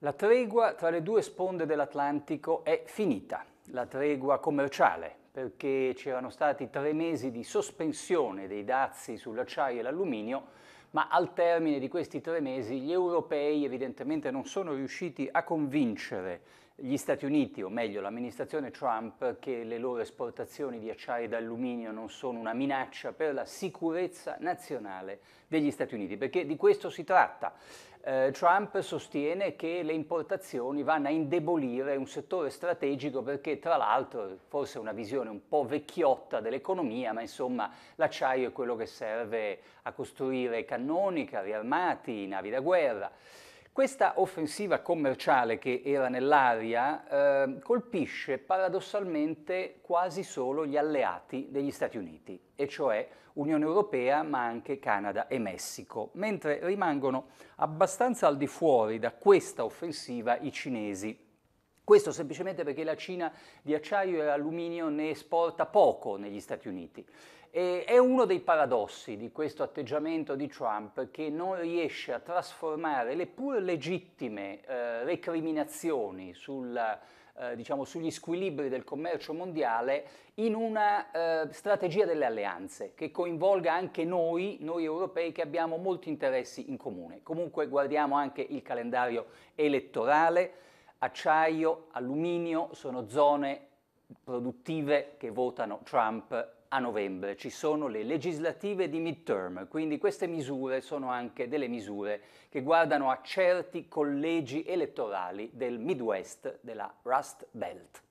La tregua tra le due sponde dell'Atlantico è finita, la tregua commerciale, perché c'erano stati tre mesi di sospensione dei dazi sull'acciaio e l'alluminio, ma al termine di questi tre mesi gli europei evidentemente non sono riusciti a convincere gli Stati Uniti, o meglio l'amministrazione Trump, che le loro esportazioni di acciaio ed alluminio non sono una minaccia per la sicurezza nazionale degli Stati Uniti, perché di questo si tratta. Eh, Trump sostiene che le importazioni vanno a indebolire un settore strategico perché tra l'altro, forse una visione un po' vecchiotta dell'economia, ma insomma l'acciaio è quello che serve a costruire cannoni, carri armati, navi da guerra. Questa offensiva commerciale che era nell'aria eh, colpisce paradossalmente quasi solo gli alleati degli Stati Uniti, e cioè Unione Europea ma anche Canada e Messico, mentre rimangono abbastanza al di fuori da questa offensiva i cinesi. Questo semplicemente perché la Cina di acciaio e alluminio ne esporta poco negli Stati Uniti e è uno dei paradossi di questo atteggiamento di Trump che non riesce a trasformare le pur legittime eh, recriminazioni sul, eh, diciamo, sugli squilibri del commercio mondiale in una eh, strategia delle alleanze che coinvolga anche noi, noi europei che abbiamo molti interessi in comune. Comunque guardiamo anche il calendario elettorale, acciaio, alluminio sono zone produttive che votano Trump a novembre ci sono le legislative di midterm, quindi queste misure sono anche delle misure che guardano a certi collegi elettorali del Midwest, della Rust Belt.